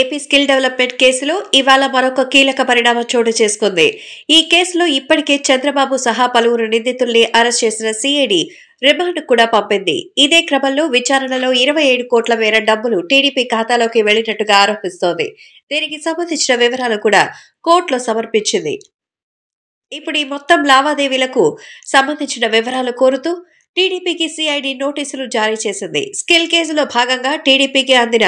AP skill development కేసులో ఇవాళ మరొక కీలక పరిణామం చోటు చేసుకుంది ఈ కేసులో ఇప్పటికే చంద్రబాబు సహా పలువురు నిందితుల్ని అరెస్ట్ చేసిన సిఐడి రిమాండ్ కూడా పంపింది ఇదే క్రమంలో విచారణలో ఇరవై ఏడు కోట్ల మేర డబ్బులు టీడీపీ ఖాతాలోకి వెళ్లినట్టుగా ఆరోపిస్తోంది దీనికి సంబంధించిన వివరాలు కూడా కోర్టులో సమర్పించింది ఇప్పుడు ఈ మొత్తం లావాదేవీలకు సంబంధించిన వివరాలు కోరుతూ టీడీపీకి సిఐడి నోటీసులు జారీ చేసింది స్కిల్ కేసులో భాగంగా టీడీపీకి అందిన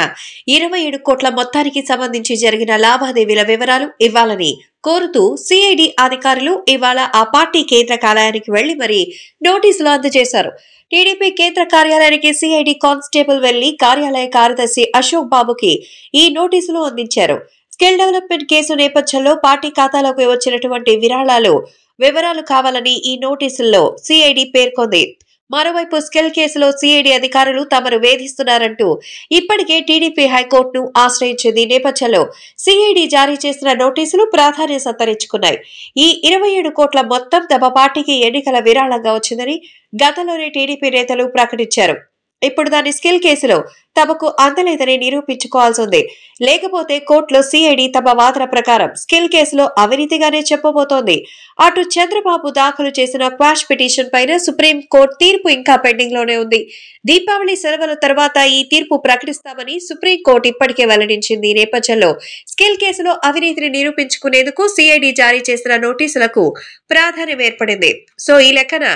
ఇరవై ఏడు కోట్ల మొత్తానికి సంబంధించి జరిగిన లావాదేవీల వివరాలు ఇవ్వాలని కోరుతూ సిఐడి అధికారులు ఇవాళ ఆ పార్టీ కేంద్ర కార్యాలయానికి వెళ్లి మరీ నోటీసులు అందజేశారు టీడీపీ కేంద్ర కార్యాలయానికి సిఐడి కానిస్టేబుల్ వెళ్లి కార్యాలయ కార్యదర్శి అశోక్ బాబుకి ఈ నోటీసులు అందించారు స్కిల్ డెవలప్మెంట్ కేసు నేపథ్యంలో పార్టీ ఖాతాలోకి వచ్చినటువంటి విరాళాలు వివరాలు కావాలని ఈ నోటీసుల్లో సిఐడి పేర్కొంది మరోవైపు స్కిల్ కేసులో సిఐడి అధికారులు తమను వేధిస్తున్నారంటూ ఇప్పటికే టీడీపీ హైకోర్టును ఆశ్రయించింది నేపథ్యంలో సిఐడి జారీ చేసిన నోటీసులు ప్రాధాన్యం సంతరించుకున్నాయి ఈ ఇరవై ఏడు కోట్ల మొత్తం తమ పార్టీకి ఎన్నికల విరాళంగా వచ్చిందని గతంలోనే టీడీపీ నేతలు ప్రకటించారు ఇప్పుడు దాని స్కిల్ కేసులో తమకు అందలేదని నిరూపించుకోవాల్సి ఉంది లేకపోతే కోర్టులో సిఐడి తమ వాదన ప్రకారం స్కిల్ కేసులో అవినీతిగానే చెప్పబోతోంది అటు చంద్రబాబు దాఖలు చేసిన క్వాష్ పిటిషన్ పైన సుప్రీం కోర్టు తీర్పు ఇంకా పెండింగ్ లోనే ఉంది దీపావళి సెలవుల తర్వాత ఈ తీర్పు ప్రకటిస్తామని సుప్రీం కోర్టు ఇప్పటికే వెల్లడించింది ఈ నేపథ్యంలో స్కిల్ కేసులో అవినీతిని నిరూపించుకునేందుకు సిఐడి జారీ చేసిన నోటీసులకు ప్రాధాన్యం ఏర్పడింది సో ఈ లెక్కన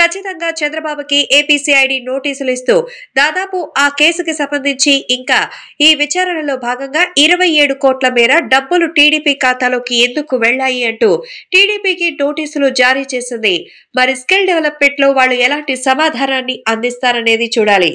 ఖచ్చితంగా చంద్రబాబుకి ఏపీసీఐడి నోటీసులు ఇస్తూ దాదాపు ఆ కేసుకి సంబంధించి ఇంకా ఈ విచారణలో భాగంగా ఇరవై ఏడు కోట్ల మేర డబ్బులు టీడీపీ ఖాతాలోకి ఎందుకు వెళ్లాయి అంటూ టీడీపీకి నోటీసులు జారీ చేసింది మరి స్కిల్ డెవలప్మెంట్ లో వాళ్ళు ఎలాంటి సమాధానాన్ని అందిస్తారనేది చూడాలి